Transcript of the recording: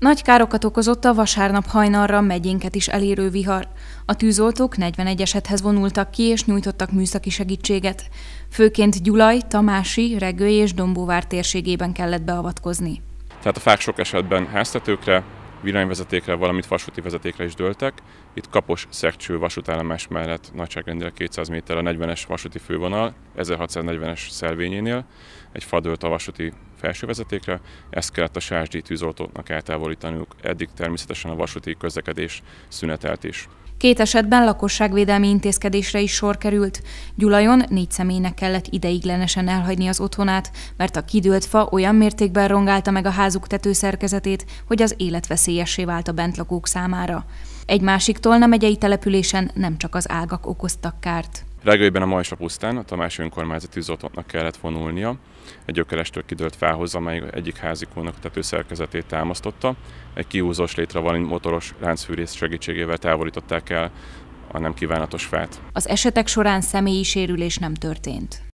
Nagy károkat okozott a vasárnap hajnalra megyénket is elérő vihar. A tűzoltók 41 esethez vonultak ki és nyújtottak műszaki segítséget. Főként Gyulaj, Tamási, Regő és Dombóvár térségében kellett beavatkozni. Tehát a fák sok esetben háztetőkre, villanyvezetékre, valamint vasúti vezetékre is dőltek. Itt Kapos Szercső vasútállomás mellett nagyságrendileg 200 méter a 40-es vasúti fővonal, 1640-es szervényénél egy dőlt a vasúti felső vezetékre, ezt kellett a Sásdi tűzoltóknak eltávolítaniuk, eddig természetesen a vasúti közlekedés szünetelt is. Két esetben lakosságvédelmi intézkedésre is sor került. Gyulajon négy személynek kellett ideiglenesen elhagyni az otthonát, mert a kidőlt fa olyan mértékben rongálta meg a házuk tetőszerkezetét, hogy az életveszélyessé vált a bentlakók számára. Egy másik Tolna megyei településen nem csak az ágak okoztak kárt. Rágőben a Majsa pusztán a Tamás önkormányzati tűzoltónak kellett vonulnia, egy gyökerestől kidőlt fához, amely egyik házikónak tetőszerkezetét támasztotta. Egy kihúzós létre valami motoros láncfűrész segítségével távolították el a nem kívánatos fát. Az esetek során személyi sérülés nem történt.